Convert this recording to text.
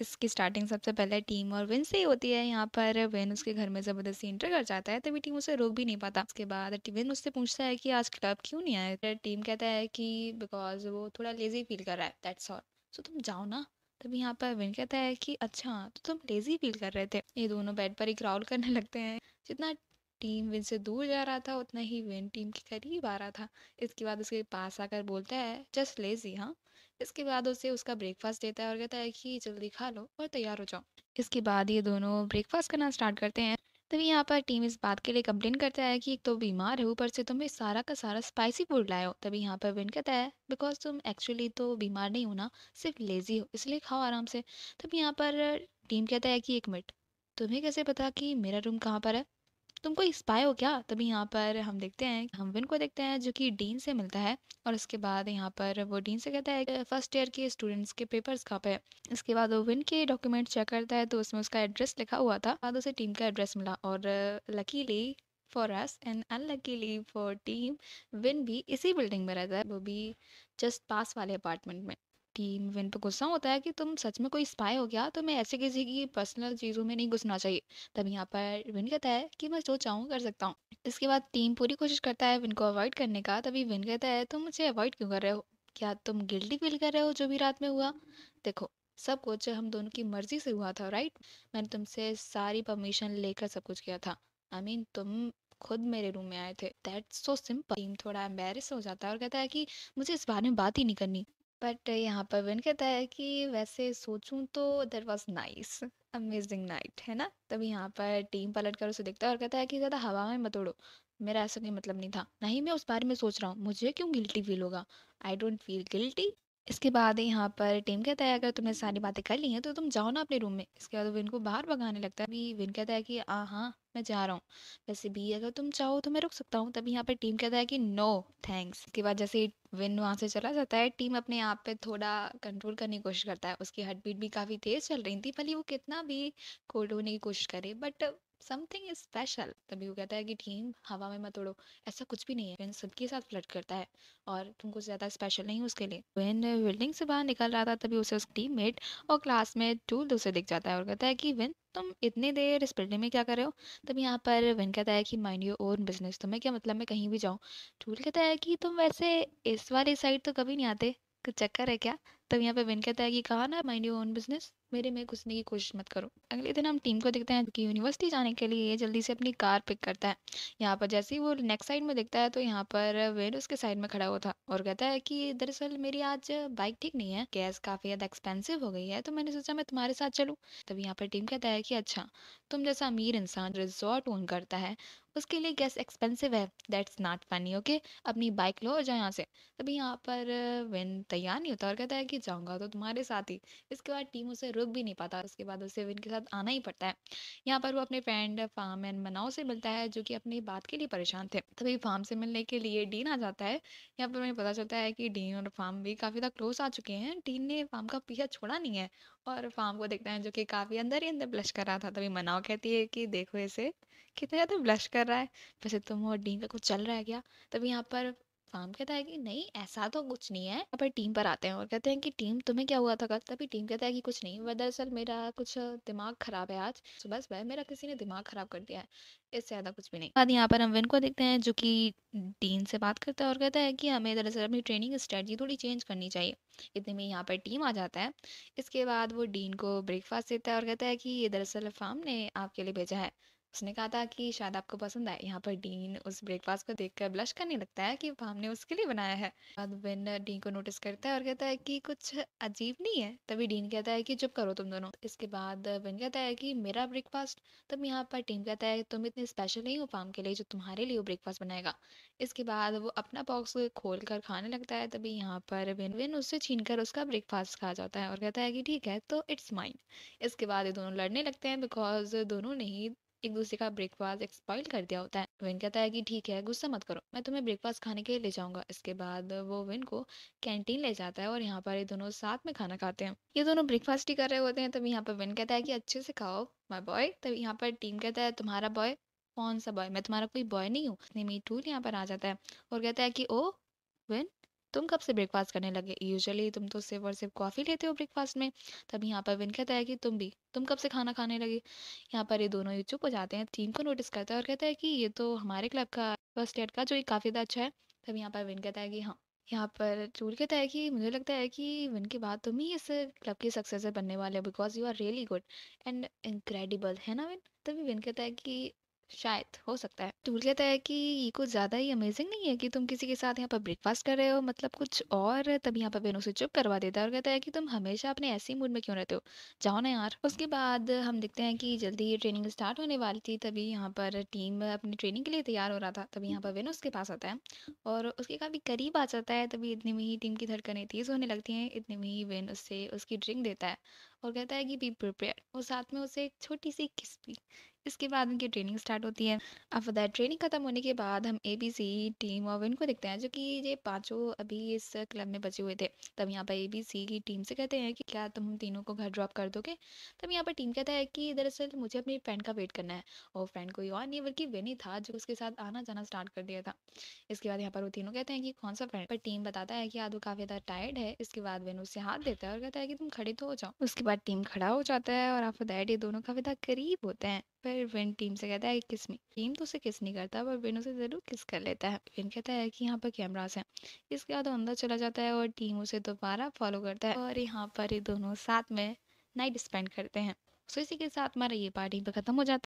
इसकी स्टार्टिंग सबसे पहले टीम और विन से ही होती है यहाँ पर विन उसके घर में जबरदस्ती इंटर कर जाता है तभी टीम उसे रोक भी नहीं पाता उसके बाद विन उससे पूछता है कि आज क्लब क्यों नहीं आए टीम कहता है कि बिकॉज वो थोड़ा लेजी फील कर रहा है दैट्स ऑल सो तुम जाओ ना तभी यहाँ पर विन कहता है कि अच्छा तो तुम लेजी फील कर रहे थे ये दोनों बेड पर ही क्राउल करने लगते हैं जितना टीम विन से दूर जा रहा था उतना ही विन टीम के करीब आ रहा था इसके बाद उसके पास आकर बोलता है जस्ट लेजी हाँ इसके बाद उसे उसका ब्रेकफास्ट देता है और कहता है कि जल्दी खा लो और तैयार हो जाओ इसके बाद ये दोनों ब्रेकफास्ट करना स्टार्ट करते हैं तभी यहाँ पर टीम इस बात के लिए कंप्लेन करता है कि एक तो बीमार है ऊपर से तुम्हें सारा का सारा स्पाइसी फूड लाए हो तभी यहाँ पर विन कहता है बिकॉज तुम एक्चुअली तो बीमार नहीं हो ना सिर्फ लेजी हो इसलिए खाओ आराम से तभी यहाँ पर टीम कहता है कि एक मिनट तुम्हें कैसे पता कि मेरा रूम कहाँ पर है तुम कोई स्पाई हो क्या तभी यहाँ पर हम देखते हैं हम विन को देखते हैं जो कि डीन से मिलता है और उसके बाद यहाँ पर वो डीन से कहता है फर्स्ट ईयर के स्टूडेंट्स के पेपर्स कहाँ पे इसके बाद वो विन के डॉक्यूमेंट चेक करता है तो उसमें उसका एड्रेस लिखा हुआ था बाद उसे टीम का एड्रेस मिला और luckily for us and unluckily for team Vin भी इसी बिल्डिंग में रहता है वो भी जस्ट पास वाले अपार्टमेंट में टीम विन पे गुस्सा होता है कि तुम सच में कोई स्पाई हो गया तो मैं ऐसे किसी की पर्सनल चीज़ों में नहीं घुसना चाहिए तब यहाँ पर विन कहता है कि मैं जो चाहूँ कर सकता हूँ इसके बाद टीम पूरी कोशिश करता है विन को अवॉइड करने का तभी विन कहता है तुम मुझे अवॉइड क्यों कर रहे हो क्या तुम गिल्टी फील कर रहे हो जो भी रात में हुआ देखो सब कुछ हम दोनों की मर्जी से हुआ था राइट मैंने तुमसे सारी परमिशन लेकर सब कुछ किया था आई I मीन mean, तुम खुद मेरे रूम में आए थे दैट्स सो सिंपल टीम थोड़ा एम्बेरस हो जाता है और कहता है कि मुझे इस बारे में बात ही नहीं करनी बट यहाँ पर विन कहता है कि वैसे सोचूं तो there was nice amazing night है ना तभी यहाँ पर टीम पलट कर उसे देखता है और कहता है कि ज़्यादा हवा में मत उड़ो मेरा ऐसा कोई मतलब नहीं था नहीं मैं उस बारे में सोच रहा हूँ मुझे क्यों गिल्टी फील होगा आई डोंट फील गिल्टी इसके बाद यहाँ पर टीम कहता है अगर तुमने सारी बातें कर ली हैं तो तुम जाओ ना अपने रूम में इसके बाद विन को बाहर भगाने लगता है अभी विन कहता है कि हाँ मैं जा रहा हूँ वैसे भी अगर तुम चाहो तो मैं रुक सकता हूँ तभी यहाँ पे टीम कहता है कि नो थैंक्स के बाद जैसे विन वहाँ से चला जाता है टीम अपने आप पे थोड़ा कंट्रोल करने की कोशिश करता है उसकी हार्ट बीट भी काफ़ी तेज़ चल रही थी भले वो कितना भी कोल्ड होने की कोशिश करे बट समथिंग इज स्पेशल तभी वो कहता है कि टीम हवा में मत उड़ो ऐसा कुछ भी नहीं है सबके साथ फ्लट करता है और तुम कुछ ज़्यादा स्पेशल नहीं उसके लिए वेन बिल्डिंग से बाहर निकल रहा था तभी उसे उस टीम मेट और क्लासमेट टूल उसे दिख जाता है और कहता है कि वेन तुम इतनी देर इस बिल्डिंग में क्या कर रहे हो तभी यहाँ पर वेन कहता है कि माइंड योर ओन बिजनेस तुम्हें क्या मतलब मैं कहीं भी जाऊँ टूल कहता है कि तुम वैसे इस वाले साइड तो कभी नहीं आते कुछ चक्कर है क्या तब यहाँ पे विन कहता है कि कहा ना माइंड यू ओन बिजनेस मेरे में घुसने की कोशिश मत करो अगले दिन हम टीम को देखते हैं कि यूनिवर्सिटी जाने के लिए जल्दी से अपनी कार पिक करता है यहाँ पर जैसे ही वो नेक्स्ट साइड में देखता है तो यहाँ पर वेन उसके साइड में खड़ा हुआ था और कहता है कि दरअसल मेरी आज बाइक ठीक नहीं है गैस काफ़ी ज़्यादा एक्सपेंसिव हो गई है तो मैंने सोचा मैं तुम्हारे साथ चलूँ तब यहाँ पर टीम कहता है कि अच्छा तुम जैसा अमीर इंसान रिजॉर्ट ओन करता है उसके लिए गैस एक्सपेंसिव है दैट्स नॉट फनी ओके अपनी बाइक लो और जाओ यहाँ से तभी यहाँ पर विन uh, तैयार नहीं होता और कहता है कि जाऊँगा तो तुम्हारे साथ ही इसके बाद टीम उसे रुक भी नहीं पाता उसके बाद उसे विन के साथ आना ही पड़ता है यहाँ पर वो अपने फ्रेंड फार्म एंड मनाओ से मिलता है जो कि अपनी बात के लिए परेशान थे तभी फार्म से मिलने के लिए डीन आ जाता है यहाँ पर उन्हें पता चलता है कि डीन और फार्म भी काफ़ी तक क्लोज आ चुके हैं डीन ने फार्म का पीछा छोड़ा नहीं है और फार्म को देखता है जो कि काफ़ी अंदर ही अंदर ब्लश कर रहा था तभी मनाओ कहती है कि देखो इसे कितना ज़्यादा ब्लश कर रहा है वैसे तुम और डीन का कुछ चल रहा है क्या तभी यहाँ पर फार्म कहता है कि नहीं ऐसा तो कुछ नहीं है पर टीम पर आते हैं और कहते हैं कि टीम तुम्हें क्या हुआ था कल तभी टीम कहता है कि कुछ नहीं वह दरअसल मेरा कुछ दिमाग खराब है आज तो सुबह सुबह मेरा किसी ने दिमाग खराब कर दिया है इससे ज़्यादा कुछ भी नहीं बाद यहाँ पर हम विन को देखते हैं जो कि डीन से बात करता है और कहता है कि हमें दरअसल अपनी ट्रेनिंग स्ट्रेटजी थोड़ी चेंज करनी चाहिए इतने में यहाँ पर टीम आ जाता है इसके बाद वो डीन को ब्रेकफास्ट देता है और कहता है कि ये दरअसल फार्म ने आपके लिए भेजा है उसने कहा था कि शायद आपको पसंद आए यहाँ पर डीन उस ब्रेकफास्ट को देख कर ब्लश करने लगता है कि हमने उसके लिए बनाया है बाद विन uh, डीन को नोटिस करता है और कहता है कि कुछ अजीब नहीं है तभी डीन कहता है कि चुप करो तुम दोनों इसके बाद विन uh, कहता है कि मेरा ब्रेकफास्ट तब यहाँ पर टीम कहता है तुम इतने स्पेशल नहीं हो फार्म के लिए जो तुम्हारे लिए ब्रेकफास्ट बनाएगा इसके बाद वो अपना बॉक्स खोल कर खाने लगता है तभी यहाँ पर विन विन उससे छीन कर उसका ब्रेकफास्ट खा जाता है और कहता है कि ठीक है तो इट्स माइन इसके बाद ये दोनों लड़ने लगते हैं बिकॉज दोनों ने ही एक दूसरे का ब्रेकफास्ट एक्सपॉइल कर दिया होता है विन कहता है कि ठीक है गुस्सा मत करो मैं तुम्हें ब्रेकफास्ट खाने के लिए ले जाऊंगा इसके बाद वो विन को कैंटीन ले जाता है और यहाँ पर ये दोनों साथ में खाना खाते हैं ये दोनों ब्रेकफास्ट ही कर रहे होते हैं तभी यहाँ पर विन कहता है कि अच्छे से खाओ माई बॉय तभी यहाँ पर टीम कहता है तुम्हारा बॉय कौन सा बॉय मैं तुम्हारा कोई बॉय नहीं हूँ नेमी टूल यहाँ पर आ जाता है और कहता है कि ओ विन तुम कब से ब्रेकफास्ट करने लगे यूजुअली तुम तो सिर्फ और सिर्फ कॉफ़ी लेते हो ब्रेकफास्ट में तभी यहाँ पर विन कहता है कि तुम भी तुम कब से खाना खाने लगे यहाँ पर ये दोनों ही चुप हो जाते हैं टीम को नोटिस करता है और कहता है कि ये तो हमारे क्लब का फर्स्ट एड का जो काफ़ी ज़्यादा अच्छा है तभी यहाँ पर विन कहता है कि हाँ यहाँ पर चूल कहता है कि मुझे लगता है कि विन के बाद तुम ही इस क्लब के सक्सेसर बनने वाले हो because you are really good and incredible है ना विन तभी विन कहता है कि शायद हो सकता है टूल कहता है कि ये कुछ ज़्यादा ही अमेजिंग नहीं है कि तुम किसी के साथ यहाँ पर ब्रेकफास्ट कर रहे हो मतलब कुछ और तभी यहाँ पर बेनू से चुप करवा देता है और कहता है कि तुम हमेशा अपने ऐसे ही मूड में क्यों रहते हो जाओ ना यार उसके बाद हम देखते हैं कि जल्दी ये ट्रेनिंग स्टार्ट होने वाली थी तभी यहाँ पर टीम अपनी ट्रेनिंग के लिए तैयार हो रहा था तभी यहाँ पर बेनू उसके पास आता है और उसके काफ़ी करीब आ जाता है तभी इतने में ही टीम की धड़कनें तेज़ होने लगती हैं इतने में ही वेन उससे उसकी ड्रिंक देता है और कहता है कि बी प्रिपेयर और साथ में उसे एक छोटी सी किस भी इसके बाद उनकी ट्रेनिंग स्टार्ट होती है अब दैट ट्रेनिंग खत्म होने के बाद हम ए बी सी टीम और इनको देखते हैं जो कि ये पांचों अभी इस क्लब में बचे हुए थे तब यहाँ पर ए बी सी की टीम से कहते हैं कि क्या तुम तीनों को घर ड्रॉप कर दोगे तब यहाँ पर टीम कहता है कि दरअसल मुझे अपनी फ्रेंड का वेट करना है और फ्रेंड कोई और नहीं बल्कि वेनी था जो उसके साथ आना जाना स्टार्ट कर दिया था इसके बाद यहाँ पर वो तीनों कहते हैं कि कौन सा फ्रेंड पर टीम बताता है कि आदू काफ़ी ज़्यादा टायर्ड है इसके बाद वेन उससे हाथ देता है और कहता है कि तुम खड़े तो हो जाओ उसके बाद टीम खड़ा हो जाता है और आप दैट ये दोनों काफ़ी ज़्यादा करीब होते हैं पर विन टीम से कहता है किस मी टीम तो उसे किस नहीं करता पर विन उसे ज़रूर किस कर लेता है विन कहता है कि यहाँ पर कैमरास हैं इसके बाद अंदर चला जाता है और टीम उसे दोबारा फॉलो करता है और यहाँ पर ये दोनों साथ में नाइट स्पेंड करते हैं सो इसी के साथ हमारा ये पार्टी पर ख़त्म हो जाता है